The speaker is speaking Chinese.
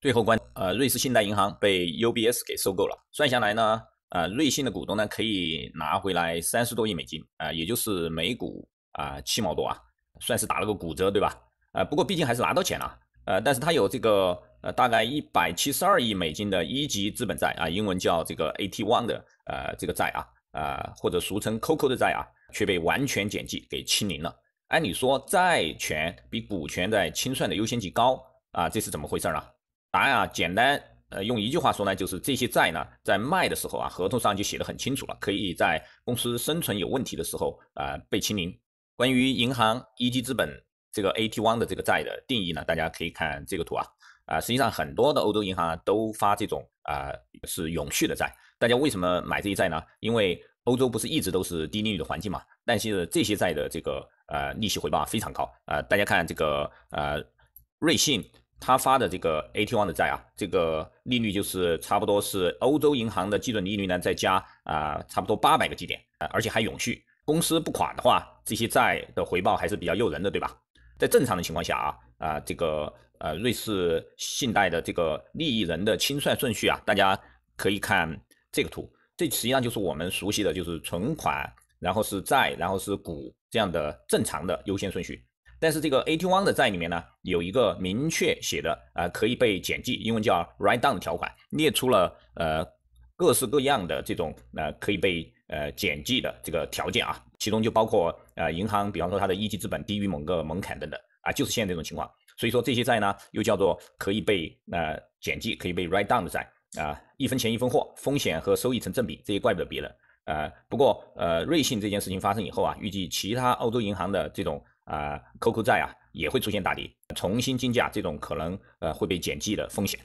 最后关，呃，瑞士信贷银行被 UBS 给收购了。算下来呢，呃，瑞信的股东呢可以拿回来三十多亿美金，啊，也就是每股啊七毛多啊，算是打了个骨折，对吧？啊，不过毕竟还是拿到钱了，呃，但是他有这个呃大概一百七十二亿美金的一级资本债啊，英文叫这个 a t One 的呃这个债啊，啊或者俗称 CoCo 的债啊，却被完全减记给清零了。按理说债权比股权在清算的优先级高啊，这是怎么回事儿呢？答案啊，简单，呃，用一句话说呢，就是这些债呢，在卖的时候啊，合同上就写的很清楚了，可以在公司生存有问题的时候啊被清零。关于银行一级资本这个 AT1 的这个债的定义呢，大家可以看这个图啊，啊，实际上很多的欧洲银行都发这种啊是永续的债。大家为什么买这些债呢？因为欧洲不是一直都是低利率的环境嘛，但是这些债的这个呃利息回报非常高啊。大家看这个呃瑞信。他发的这个 AT1 的债啊，这个利率就是差不多是欧洲银行的基准利率呢，再加啊差不多八百个基点，而且还永续。公司不款的话，这些债的回报还是比较诱人的，对吧？在正常的情况下啊，啊这个呃瑞士信贷的这个利益人的清算顺序啊，大家可以看这个图，这实际上就是我们熟悉的就是存款，然后是债，然后是股这样的正常的优先顺序。但是这个 AT1 的债里面呢，有一个明确写的，啊，可以被减记，英文叫 write down 条款，列出了呃各式各样的这种呃可以被呃减记的这个条件啊，其中就包括呃银行，比方说它的一级资本低于某个门槛等等啊，就是现在这种情况，所以说这些债呢又叫做可以被呃减记、可以被 write down 的债啊，一分钱一分货，风险和收益成正比，这也怪不得别人。呃，不过呃，瑞信这件事情发生以后啊，预计其他欧洲银行的这种。啊，QQ 债啊也会出现大跌，重新竞价这种可能，呃，会被减记的风险。